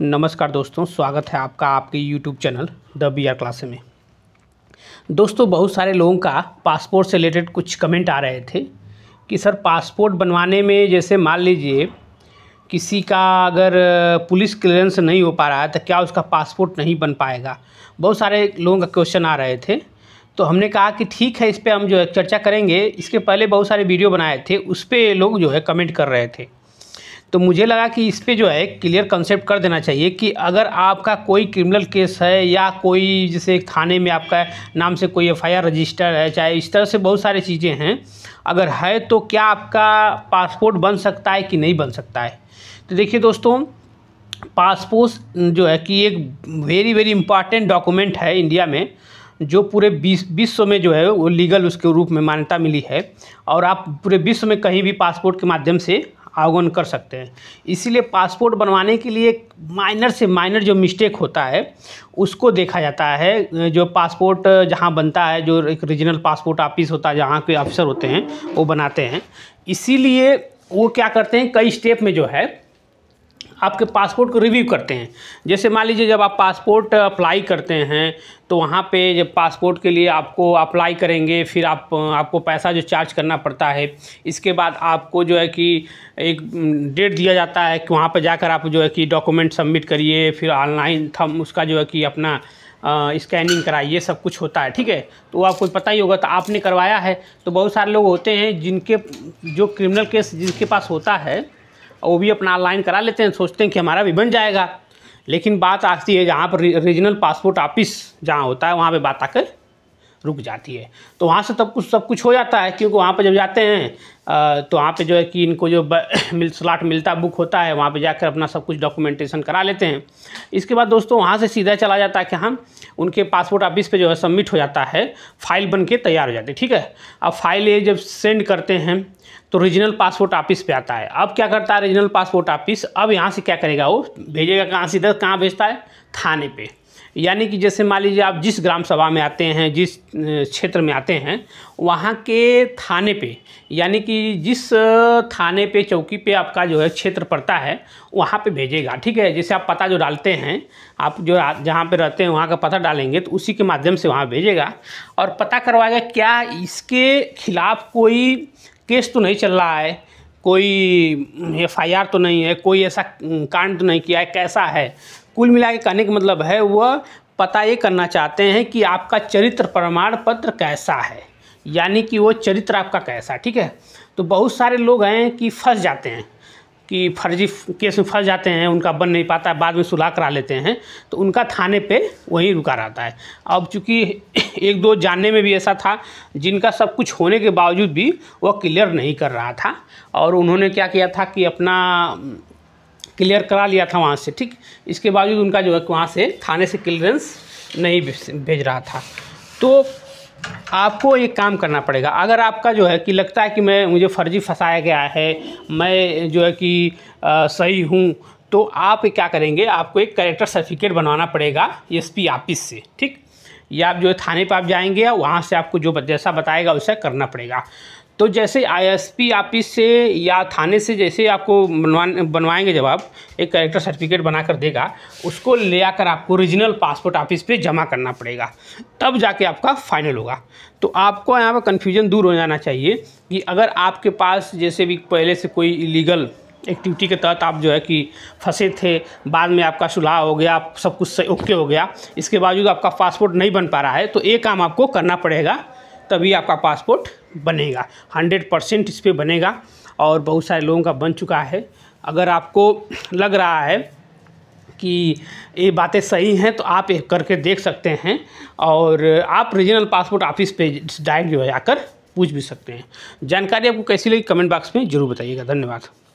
नमस्कार दोस्तों स्वागत है आपका आपके YouTube channel the B R classes में दोस्तों बहुत सारे लोगों का पासपोर्ट से रिलेटेड कुछ कमेंट आ रहे थे कि सर पासपोर्ट बनवाने में जैसे मान लीजिए किसी का अगर पुलिस क्लियरेंस नहीं हो पा रहा है तो क्या उसका पासपोर्ट नहीं बन पाएगा बहुत सारे लोगों का क्वेश्चन आ रहे थे तो हमने कहा कि ठीक है इस पर हम जो है चर्चा करेंगे इसके पहले बहुत सारे वीडियो बनाए थे उस पर लोग जो है कमेंट कर रहे थे तो मुझे लगा कि इस पर जो है क्लियर कंसेप्ट कर देना चाहिए कि अगर आपका कोई क्रिमिनल केस है या कोई जैसे थाने में आपका नाम से कोई एफ रजिस्टर है चाहे इस तरह से बहुत सारी चीज़ें हैं अगर है तो क्या आपका पासपोर्ट बन सकता है कि नहीं बन सकता है तो देखिए दोस्तों पासपोर्ट जो है कि एक वेरी वेरी इंपॉर्टेंट डॉक्यूमेंट है इंडिया में जो पूरे बीस विश्व में जो है वो लीगल उसके रूप में मान्यता मिली है और आप पूरे विश्व में कहीं भी पासपोर्ट के माध्यम से आगमन कर सकते हैं इसीलिए पासपोर्ट बनवाने के लिए माइनर से माइनर जो मिस्टेक होता है उसको देखा जाता है जो पासपोर्ट जहाँ बनता है जो एक रीजनल पासपोर्ट ऑफिस होता है जहाँ के अफसर होते हैं वो बनाते हैं इसीलिए वो क्या करते हैं कई स्टेप में जो है आपके पासपोर्ट को रिव्यू करते हैं जैसे मान लीजिए जब आप पासपोर्ट अप्लाई करते हैं तो वहाँ पे जब पासपोर्ट के लिए आपको अप्लाई करेंगे फिर आप आपको पैसा जो चार्ज करना पड़ता है इसके बाद आपको जो है कि एक डेट दिया जाता है कि वहाँ पर जाकर आप जो है कि डॉक्यूमेंट सबमिट करिए फिर ऑनलाइन थम उसका जो है कि अपना स्कैनिंग कराइए सब कुछ होता है ठीक है तो आपको पता ही होगा तो आपने करवाया है तो बहुत सारे लोग होते हैं जिनके जो क्रिमिनल केस जिनके पास होता है और वो भी अपना ऑनलाइन करा लेते हैं सोचते हैं कि हमारा भी बन जाएगा लेकिन बात आती है जहाँ पर रीजनल पासपोर्ट ऑफिस जहाँ होता है वहाँ पर बात आकर रुक जाती है तो वहाँ से तब कुछ सब कुछ हो जाता है क्योंकि वहाँ पर जब जाते हैं तो वहाँ पर जो है कि इनको जो मिल स्लाट मिलता बुक होता है वहाँ पर जाकर अपना सब कुछ डॉक्यूमेंटेशन करा लेते हैं इसके बाद दोस्तों वहाँ से सीधा चला जाता है कि हम उनके पासपोर्ट ऑफिस पे जो है सबमिट हो जाता है फाइल बन के तैयार हो जाती है ठीक है अब फाइल ये जब सेंड करते हैं तो रीजनल पासपोर्ट ऑफिस पे आता है अब क्या करता है रीजनल पासपोर्ट ऑफिस अब यहाँ से क्या करेगा वो भेजेगा कहाँ सीधा कहाँ भेजता है थाने पर यानी कि जैसे मान लीजिए आप जिस ग्राम सभा में आते हैं जिस क्षेत्र में आते हैं वहाँ के थाने पे यानी कि जिस थाने पे चौकी पे आपका जो है क्षेत्र पड़ता है वहाँ पे भेजेगा ठीक है जैसे आप पता जो डालते हैं आप जो जहाँ पे रहते हैं वहाँ का पता डालेंगे तो उसी के माध्यम से वहाँ भेजेगा और पता करवाएगा क्या इसके खिलाफ़ कोई केस तो नहीं चल रहा है कोई एफ तो नहीं है कोई ऐसा कांड तो नहीं किया है कैसा है कुल मिला के कहने का मतलब है वह पता ये करना चाहते हैं कि आपका चरित्र प्रमाण पत्र कैसा है यानी कि वो चरित्र आपका कैसा ठीक है तो बहुत सारे लोग हैं कि फंस जाते हैं कि फर्जी केस में फंस जाते हैं उनका बन नहीं पाता बाद में सुलह करा लेते हैं तो उनका थाने पे वहीं रुका रहता है अब चूंकि एक दो जानने में भी ऐसा था जिनका सब कुछ होने के बावजूद भी वह क्लियर नहीं कर रहा था और उन्होंने क्या किया था कि अपना क्लियर करा लिया था वहाँ से ठीक इसके बावजूद उनका जो है वहाँ से थाने से क्लियरेंस नहीं भेज रहा था तो आपको एक काम करना पड़ेगा अगर आपका जो है कि लगता है कि मैं मुझे फर्जी फंसाया गया है मैं जो है कि आ, सही हूँ तो आप क्या करेंगे आपको एक करेक्टर सर्टिफिकेट बनवाना पड़ेगा पी ऑफिस से ठीक या आप जो है थाने पर आप जाएंगे या वहाँ से आपको जो जैसा बताएगा वैसा करना पड़ेगा तो जैसे आईएसपी ऑफिस से या थाने से जैसे आपको बनवा बनवाएंगे जब आप एक करेक्टर सर्टिफिकेट बना कर देगा उसको ले आकर आपको रीजनल पासपोर्ट ऑफिस पे जमा करना पड़ेगा तब जाके आपका फाइनल होगा तो आपको यहाँ पर कन्फ्यूजन दूर हो जाना चाहिए कि अगर आपके पास जैसे भी पहले से कोई इलीगल एक्टिविटी के तहत आप जो है कि फंसे थे बाद में आपका सुलह हो गया आप सब कुछ सही ओके हो गया इसके बावजूद आपका पासपोर्ट नहीं बन पा रहा है तो ये काम आपको करना पड़ेगा तभी आपका पासपोर्ट बनेगा हंड्रेड परसेंट इस पर बनेगा और बहुत सारे लोगों का बन चुका है अगर आपको लग रहा है कि ये बातें सही हैं तो आप ये करके देख सकते हैं और आप रीजनल पासपोर्ट ऑफिस पे डायरेक्ट जो है आकर पूछ भी सकते हैं जानकारी आपको कैसी लगी कमेंट बॉक्स में ज़रूर बताइएगा धन्यवाद